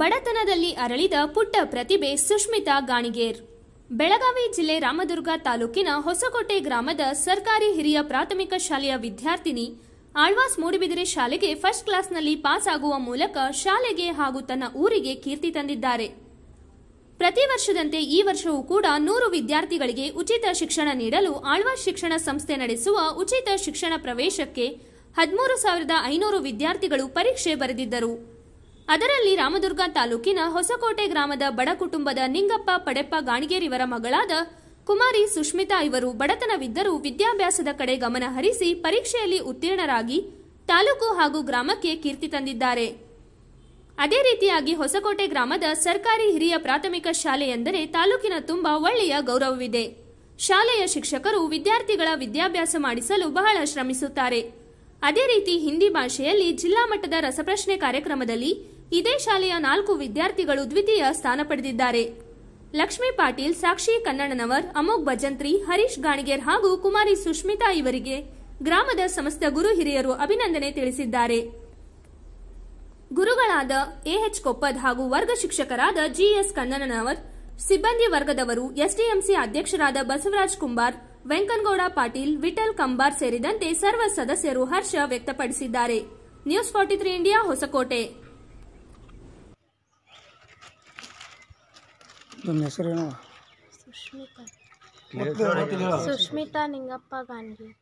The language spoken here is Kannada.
ಬಡತನದಲ್ಲಿ ಅರಳಿದ ಪುಟ್ಟ ಪ್ರತಿಭೆ ಸುಷ್ಮಿತಾ ಗಾಣಿಗೇರ್ ಬೆಳಗಾವಿ ಜಿಲ್ಲೆ ರಾಮದುರ್ಗ ತಾಲೂಕಿನ ಹೊಸಕೋಟೆ ಗ್ರಾಮದ ಸರ್ಕಾರಿ ಹಿರಿಯ ಪ್ರಾಥಮಿಕ ಶಾಲೆಯ ವಿದ್ಯಾರ್ಥಿನಿ ಆಳ್ವಾಸ್ ಮೂಡಿಬಿದಿರೆ ಶಾಲೆಗೆ ಫಸ್ಟ್ ಕ್ಲಾಸ್ನಲ್ಲಿ ಪಾಸ್ ಆಗುವ ಮೂಲಕ ಶಾಲೆಗೆ ಹಾಗೂ ತನ್ನ ಊರಿಗೆ ಕೀರ್ತಿ ತಂದಿದ್ದಾರೆ ಪ್ರತಿ ವರ್ಷದಂತೆ ಈ ವರ್ಷವೂ ಕೂಡ ನೂರು ವಿದ್ಯಾರ್ಥಿಗಳಿಗೆ ಉಚಿತ ಶಿಕ್ಷಣ ನೀಡಲು ಆಳ್ವಾಸ್ ಶಿಕ್ಷಣ ಸಂಸ್ಥೆ ನಡೆಸುವ ಉಚಿತ ಶಿಕ್ಷಣ ಪ್ರವೇಶಕ್ಕೆ ಹದಿಮೂರು ಸಾವಿರದ ಐನೂರು ವಿದ್ಯಾರ್ಥಿಗಳು ಪರೀಕ್ಷೆ ಬರೆದಿದ್ದರು ಅದರಲ್ಲಿ ರಾಮದುರ್ಗ ತಾಲೂಕಿನ ಹೊಸಕೋಟೆ ಗ್ರಾಮದ ಬಡ ಕುಟುಂಬದ ನಿಂಗಪ್ಪ ಪಡೆಪ್ಪ ಗಾಣಿಗೇರಿವರ ಮಗಳಾದ ಕುಮಾರಿ ಸುಷ್ಮಿತಾ ಇವರು ಬಡತನವಿದ್ದರೂ ವಿದ್ಯಾಭ್ಯಾಸದ ಕಡೆ ಗಮನ ಹರಿಸಿ ಪರೀಕ್ಷೆಯಲ್ಲಿ ಉತ್ತೀರ್ಣರಾಗಿ ತಾಲೂಕು ಹಾಗೂ ಗ್ರಾಮಕ್ಕೆ ಕೀರ್ತಿ ತಂದಿದ್ದಾರೆ ಅದೇ ರೀತಿಯಾಗಿ ಹೊಸಕೋಟೆ ಗ್ರಾಮದ ಸರ್ಕಾರಿ ಹಿರಿಯ ಪ್ರಾಥಮಿಕ ಶಾಲೆಯೆಂದರೆ ತಾಲೂಕಿನ ತುಂಬ ಒಳ್ಳೆಯ ಗೌರವವಿದೆ ಶಾಲೆಯ ಶಿಕ್ಷಕರು ವಿದ್ಯಾರ್ಥಿಗಳ ವಿದ್ಯಾಭ್ಯಾಸ ಮಾಡಿಸಲು ಬಹಳ ಶ್ರಮಿಸುತ್ತಾರೆ ಅದೇ ರೀತಿ ಹಿಂದಿ ಭಾಷೆಯಲ್ಲಿ ಜಿಲ್ಲಾ ಮಟ್ಟದ ರಸಪ್ರಶ್ನೆ ಕಾರ್ಯಕ್ರಮದಲ್ಲಿ ಇದೇ ಶಾಲೆಯ ನಾಲ್ಕು ವಿದ್ಯಾರ್ಥಿಗಳು ದ್ವಿತೀಯ ಸ್ಥಾನ ಪಡೆದಿದ್ದಾರೆ ಲಕ್ಷ್ಮೀ ಪಾಟೀಲ್ ಸಾಕ್ಷಿ ಕನ್ನಡನವರ್ ಅಮೋಕ್ ಭಜಂತ್ರಿ ಹರೀಶ್ ಗಾಣಿಗೇರ್ ಹಾಗೂ ಕುಮಾರಿ ಸುಷ್ಮಿತಾ ಇವರಿಗೆ ಗ್ರಾಮದ ಸಮಸ್ತ ಗುರು ಹಿರಿಯರು ಅಭಿನಂದನೆ ತಿಳಿಸಿದ್ದಾರೆ ಗುರುಗಳಾದ ಎಎಚ್ ಕೊಪ್ಪದ್ ಹಾಗೂ ವರ್ಗ ಶಿಕ್ಷಕರಾದ ಜಿಎಸ್ ಕನ್ನಡನವರ್ ಸಿಬ್ಬಂದಿ ವರ್ಗದವರು ಎಸ್ಡಿಎಂಸಿ ಅಧ್ಯಕ್ಷರಾದ ಬಸವರಾಜ್ ಕುಂಬಾರ್ ವೆಂಕನಗೌಡ ಪಾಟೀಲ್ ವಿಠಲ್ ಕಂಬಾರ್ ಸೇರಿದಂತೆ ಸರ್ವ ಸದಸ್ಯರು ಹರ್ಷ ವ್ಯಕ್ತಪಡಿಸಿದ್ದಾರೆ news forty three India Hoskote Sushmita Ningappa